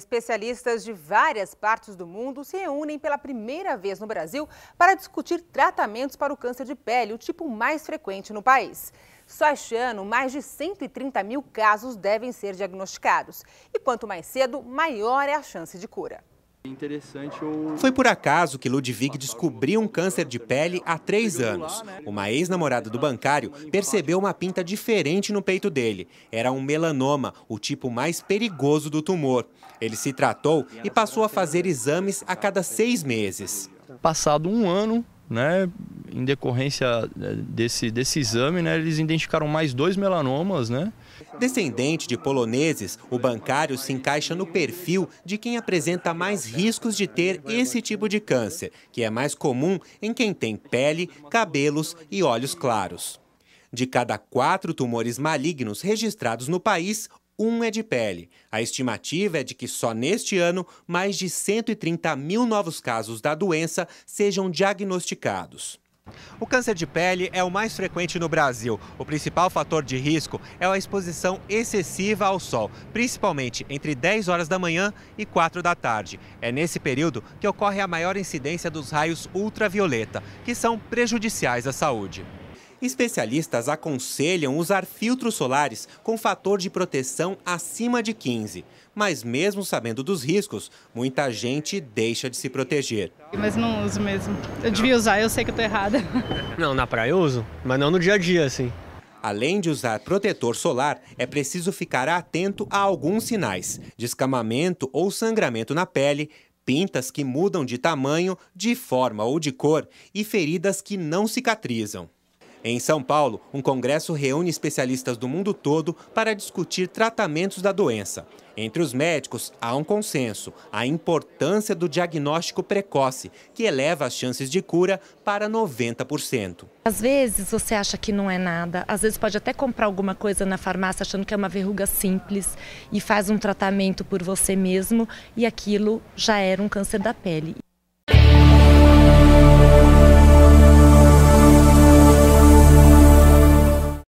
Especialistas de várias partes do mundo se reúnem pela primeira vez no Brasil para discutir tratamentos para o câncer de pele, o tipo mais frequente no país. Só este ano, mais de 130 mil casos devem ser diagnosticados. E quanto mais cedo, maior é a chance de cura. Foi por acaso que Ludwig descobriu um câncer de pele há três anos. Uma ex-namorada do bancário percebeu uma pinta diferente no peito dele. Era um melanoma, o tipo mais perigoso do tumor. Ele se tratou e passou a fazer exames a cada seis meses. Passado um ano, né, em decorrência eh, desse, desse exame, né, eles identificaram mais dois melanomas, né? Descendente de poloneses, o bancário se encaixa no perfil de quem apresenta mais riscos de ter esse tipo de câncer, que é mais comum em quem tem pele, cabelos e olhos claros. De cada quatro tumores malignos registrados no país, um é de pele. A estimativa é de que só neste ano mais de 130 mil novos casos da doença sejam diagnosticados. O câncer de pele é o mais frequente no Brasil. O principal fator de risco é a exposição excessiva ao sol, principalmente entre 10 horas da manhã e 4 da tarde. É nesse período que ocorre a maior incidência dos raios ultravioleta, que são prejudiciais à saúde. Especialistas aconselham usar filtros solares com fator de proteção acima de 15. Mas mesmo sabendo dos riscos, muita gente deixa de se proteger. Mas não uso mesmo. Eu devia usar, eu sei que eu tô errada. Não, na praia eu uso, mas não no dia a dia, assim. Além de usar protetor solar, é preciso ficar atento a alguns sinais: descamamento ou sangramento na pele, pintas que mudam de tamanho, de forma ou de cor e feridas que não cicatrizam. Em São Paulo, um congresso reúne especialistas do mundo todo para discutir tratamentos da doença. Entre os médicos, há um consenso: a importância do diagnóstico precoce, que eleva as chances de cura para 90%. Às vezes você acha que não é nada, às vezes pode até comprar alguma coisa na farmácia achando que é uma verruga simples e faz um tratamento por você mesmo e aquilo já era um câncer da pele.